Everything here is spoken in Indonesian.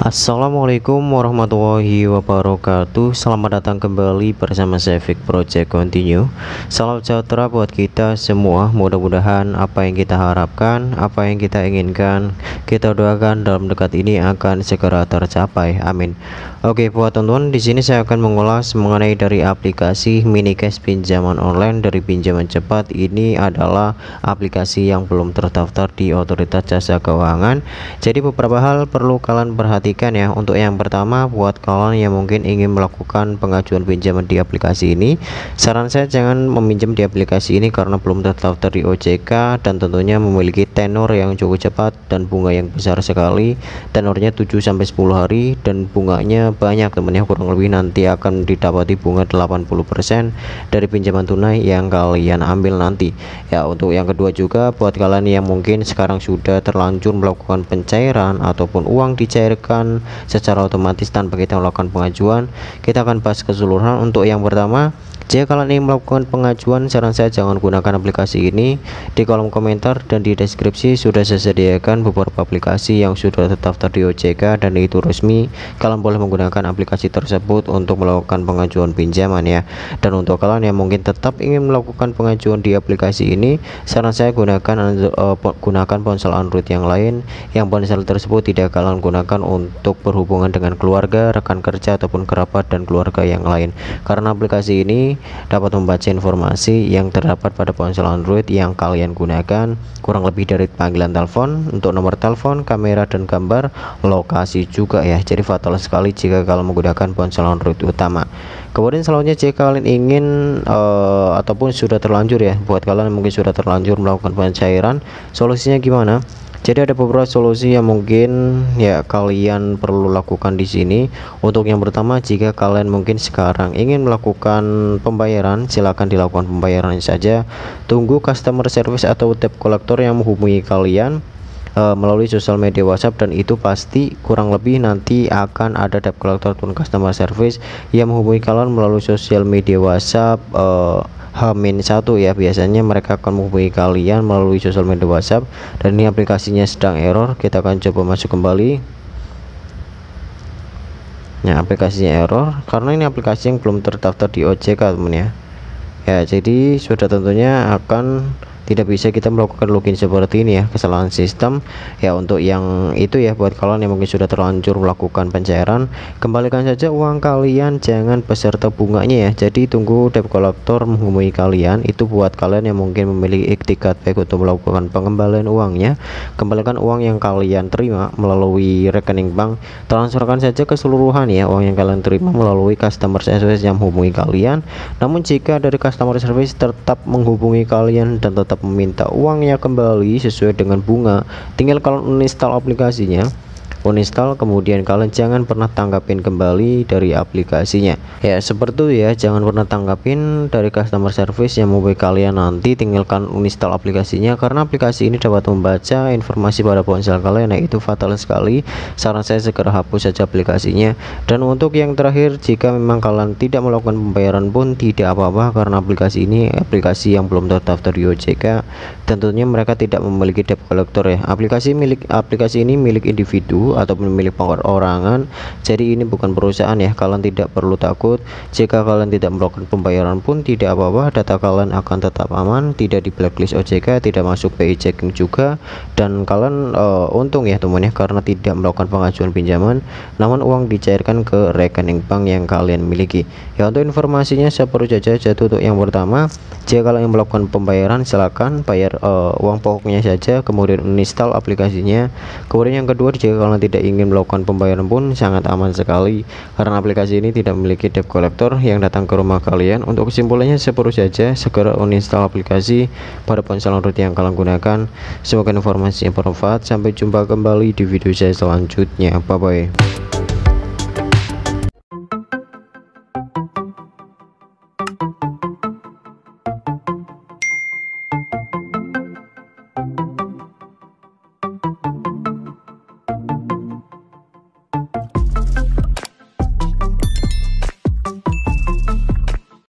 Assalamualaikum warahmatullahi wabarakatuh Selamat datang kembali bersama Savik Project Continue Salam sejahtera buat kita semua Mudah-mudahan apa yang kita harapkan Apa yang kita inginkan Kita doakan dalam dekat ini akan segera tercapai Amin Oke buat teman-teman di sini saya akan mengulas mengenai dari aplikasi mini cash pinjaman online dari pinjaman cepat Ini adalah aplikasi yang belum terdaftar di otoritas jasa keuangan Jadi beberapa hal perlu kalian perhatikan perhatikan ya untuk yang pertama buat kalian yang mungkin ingin melakukan pengajuan pinjaman di aplikasi ini saran saya jangan meminjam di aplikasi ini karena belum terdaftar di OJK dan tentunya memiliki tenor yang cukup cepat dan bunga yang besar sekali tenornya 7-10 hari dan bunganya banyak teman ya kurang lebih nanti akan didapati bunga 80% dari pinjaman tunai yang kalian ambil nanti ya untuk yang kedua juga buat kalian yang mungkin sekarang sudah terlanjur melakukan pencairan ataupun uang dicairkan pengajuan secara otomatis tanpa kita melakukan pengajuan kita akan bahas keseluruhan untuk yang pertama jika kalian ingin melakukan pengajuan, saran saya jangan gunakan aplikasi ini. Di kolom komentar dan di deskripsi sudah saya sediakan beberapa aplikasi yang sudah terdaftar di OJK dan itu resmi. Kalian boleh menggunakan aplikasi tersebut untuk melakukan pengajuan pinjaman ya. Dan untuk kalian yang mungkin tetap ingin melakukan pengajuan di aplikasi ini, saran saya gunakan eh, gunakan ponsel Android yang lain yang ponsel tersebut tidak kalian gunakan untuk berhubungan dengan keluarga, rekan kerja ataupun kerabat dan keluarga yang lain. Karena aplikasi ini dapat membaca informasi yang terdapat pada ponsel Android yang kalian gunakan kurang lebih dari panggilan telepon untuk nomor telepon kamera dan gambar lokasi juga ya jadi fatal sekali jika kalau menggunakan ponsel Android utama kemudian selanjutnya jika kalian ingin uh, ataupun sudah terlanjur ya buat kalian mungkin sudah terlanjur melakukan pencairan solusinya gimana jadi ada beberapa solusi yang mungkin ya kalian perlu lakukan di sini. Untuk yang pertama, jika kalian mungkin sekarang ingin melakukan pembayaran, silahkan dilakukan pembayaran saja. Tunggu customer service atau debt collector yang menghubungi kalian uh, melalui sosial media WhatsApp dan itu pasti kurang lebih nanti akan ada debt collector pun customer service yang menghubungi kalian melalui sosial media WhatsApp uh, H-1 ya biasanya mereka akan menghubungi kalian melalui sosial media WhatsApp dan ini aplikasinya sedang error kita akan coba masuk kembali nah aplikasinya error karena ini aplikasi yang belum terdaftar di OJK teman ya ya jadi sudah tentunya akan tidak bisa kita melakukan login seperti ini ya kesalahan sistem ya untuk yang itu ya buat kalian yang mungkin sudah terlanjur melakukan pencairan kembalikan saja uang kalian jangan peserta bunganya ya jadi tunggu debt collector menghubungi kalian itu buat kalian yang mungkin memiliki iktikat baik untuk melakukan pengembalian uangnya kembalikan uang yang kalian terima melalui rekening bank transferkan saja keseluruhan ya uang yang kalian terima melalui customer service yang menghubungi kalian namun jika dari customer service tetap menghubungi kalian dan tetap meminta uangnya kembali sesuai dengan bunga tinggal kalian uninstall aplikasinya uninstall kemudian kalian jangan pernah tanggapin kembali dari aplikasinya ya seperti itu ya jangan pernah tanggapin dari customer service yang mobile kalian nanti tinggalkan uninstall aplikasinya karena aplikasi ini dapat membaca informasi pada ponsel kalian nah itu fatal sekali saran saya segera hapus saja aplikasinya dan untuk yang terakhir jika memang kalian tidak melakukan pembayaran pun tidak apa-apa karena aplikasi ini aplikasi yang belum terdaftar di OJK tentunya mereka tidak memiliki debt collector ya aplikasi milik aplikasi ini milik individu atau ataupun milik pengorangan jadi ini bukan perusahaan ya kalian tidak perlu takut jika kalian tidak melakukan pembayaran pun tidak apa-apa data kalian akan tetap aman tidak di blacklist OJK tidak masuk PI checking juga dan kalian uh, untung ya teman ya karena tidak melakukan pengajuan pinjaman namun uang dicairkan ke rekening bank yang kalian miliki ya untuk informasinya saya perlu saja jatuh untuk yang pertama jika kalian melakukan pembayaran silakan bayar uh, uang pokoknya saja kemudian uninstall aplikasinya kemudian yang kedua jika kalian tidak ingin melakukan pembayaran pun sangat aman sekali karena aplikasi ini tidak memiliki debt collector yang datang ke rumah kalian untuk kesimpulannya seperlu saja segera uninstall aplikasi pada ponsel Android yang kalian gunakan semoga informasi yang bermanfaat sampai jumpa kembali di video saya selanjutnya bye bye